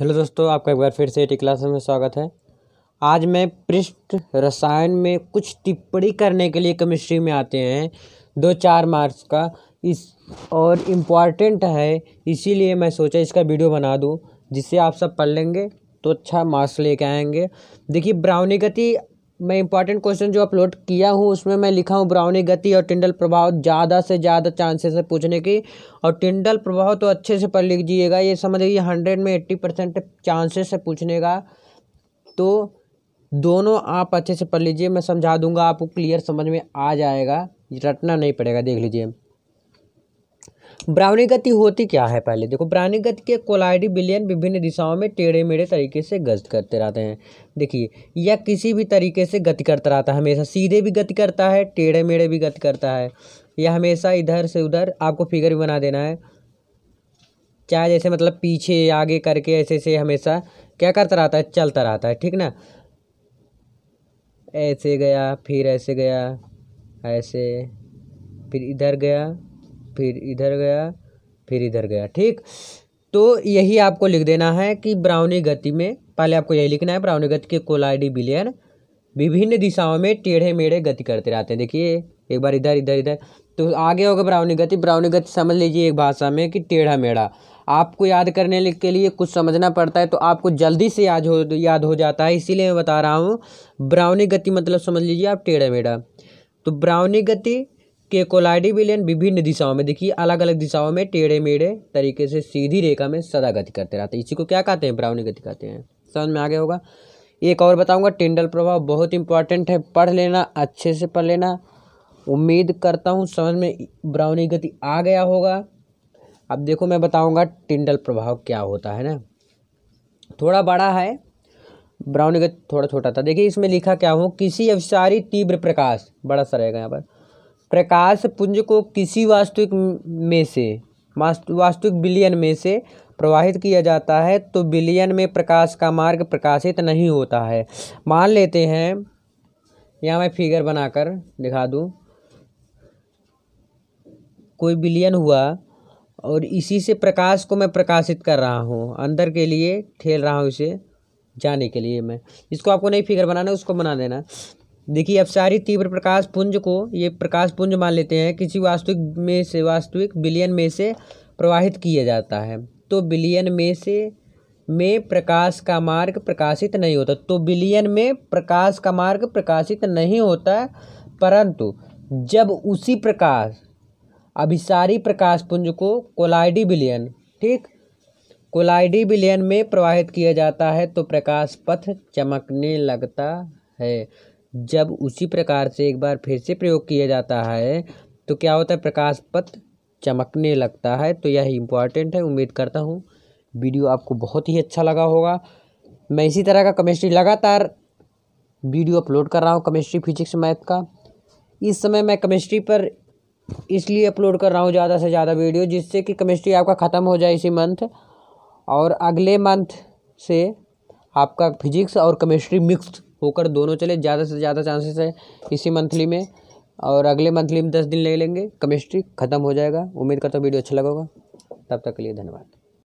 hello दोस्तों आपका एक बार फिर से टी क्लास में स्वागत है आज मैं पृष्ठ रसायन में कुछ टिप्पणी करने के लिए केमिस्ट्री में आते हैं दो चार मार्क्स का इस और इम्पॉर्टेंट है इसीलिए मैं सोचा इसका वीडियो बना दूं जिससे आप सब पढ़ लेंगे तो अच्छा मार्क्स लेके आएंगे देखिए ब्राउनी गति मैं इंपॉर्टेंट क्वेश्चन जो अपलोड किया हूँ उसमें मैं लिखा हूँ ब्राउनी गति और टिंडल प्रभाव ज़्यादा से ज़्यादा चांसेस है पूछने की और टिंडल प्रभाव तो अच्छे से पढ़ लीजिएगा ये समझ लीजिए हंड्रेड में एट्टी परसेंट चांसेस है पूछने का तो दोनों आप अच्छे से पढ़ लीजिए मैं समझा दूंगा आपको क्लियर समझ में आ जाएगा रटना नहीं पड़ेगा देख लीजिए ब्राउनी गति होती क्या है पहले देखो ब्राउनी गति के कोलाइडी बिलियन विभिन्न दिशाओं में टेढ़े मेढ़े तरीके से गश्त करते रहते हैं देखिए यह किसी भी तरीके से गति करता रहता है हमेशा सीधे भी गति करता है टेढ़े मेढ़े भी गति करता है यह हमेशा इधर से उधर आपको फिगर भी बना देना है क्या जैसे मतलब पीछे आगे करके ऐसे ऐसे हमेशा क्या करता रहता है चलता रहता है ठीक ना ऐसे गया फिर ऐसे गया ऐसे फिर इधर गया फिर इधर गया फिर इधर गया ठीक तो यही आपको लिख देना है कि ब्राउनी गति में पहले आपको यही लिखना है ब्राउनी गति के कोलाइडी बिलियन विभिन्न दिशाओं में टेढ़े मेढ़े गति करते रहते हैं देखिए एक बार इधर इधर इधर तो आगे होगा ब्राउनी गति ब्राउनी गति समझ लीजिए एक भाषा में कि टेढ़ा मेढ़ा आपको याद करने के लिए कुछ समझना पड़ता है तो आपको जल्दी से याद हो याद हो जाता है इसीलिए मैं बता रहा हूँ ब्राउनी गति मतलब समझ लीजिए आप टेढ़ा मेढ़ा तो ब्राउनी गति केकोलाइडी कोलाइडी विलयन विभिन्न दिशाओं में देखिए अलग अलग दिशाओं में टेढ़े मेढ़े तरीके से सीधी रेखा में सदा गति करते रहते हैं इसी को क्या कहते हैं ब्राउनी गति कहते हैं समझ में आगे होगा एक और बताऊंगा टिंडल प्रभाव बहुत इंपॉर्टेंट है पढ़ लेना अच्छे से पढ़ लेना उम्मीद करता हूँ समझ में ब्राउनी गति आ गया होगा अब देखो मैं बताऊंगा टिंडल प्रभाव क्या होता है ना थोड़ा बड़ा है ब्राउनी गति थोड़ा छोटा था देखिए इसमें लिखा क्या हो किसी अवसारी तीव्र प्रकाश बड़ा सा रहेगा यहाँ पर प्रकाश पुंज को किसी वास्तविक में से वास्तविक बिलियन में से प्रवाहित किया जाता है तो बिलियन में प्रकाश का मार्ग प्रकाशित नहीं होता है मान लेते हैं यहाँ मैं फिगर बनाकर दिखा दूँ कोई बिलियन हुआ और इसी से प्रकाश को मैं प्रकाशित कर रहा हूँ अंदर के लिए ठेल रहा हूँ इसे जाने के लिए मैं इसको आपको नहीं फिगर बनाना उसको बना देना देखिए अब सारी तीव्र प्रकाश पुंज को ये प्रकाश पुंज मान लेते हैं किसी वास्तविक में से वास्तविक बिलियन में से प्रवाहित किया जाता है तो बिलियन में से में प्रकाश का मार्ग प्रकाशित नहीं होता तो बिलियन में प्रकाश का मार्ग प्रकाशित नहीं होता परंतु जब उसी प्रकाश अभिसारी प्रकाश पुंज को कोलाइडी बिलियन ठीक कोलाइडी बिलियन में प्रवाहित किया जाता है तो प्रकाश पथ चमकने लगता है जब उसी प्रकार से एक बार फिर से प्रयोग किया जाता है तो क्या होता है प्रकाश पथ चमकने लगता है तो यह इम्पॉर्टेंट है उम्मीद करता हूँ वीडियो आपको बहुत ही अच्छा लगा होगा मैं इसी तरह का केमिस्ट्री लगातार वीडियो अपलोड कर रहा हूँ केमिस्ट्री फिजिक्स मैथ का इस समय मैं केमिस्ट्री पर इसलिए अपलोड कर रहा हूँ ज़्यादा से ज़्यादा वीडियो जिससे कि केमिस्ट्री आपका ख़त्म हो जाए इसी मंथ और अगले मंथ से आपका फिजिक्स और केमिस्ट्री मिक्स्ड होकर दोनों चले ज़्यादा से ज़्यादा चांसेस है इसी मंथली में और अगले मंथली में दस दिन ले लेंगे केमिस्ट्री ख़त्म हो जाएगा उम्मीद करता हूँ वीडियो अच्छा लगेगा तब तक के लिए धन्यवाद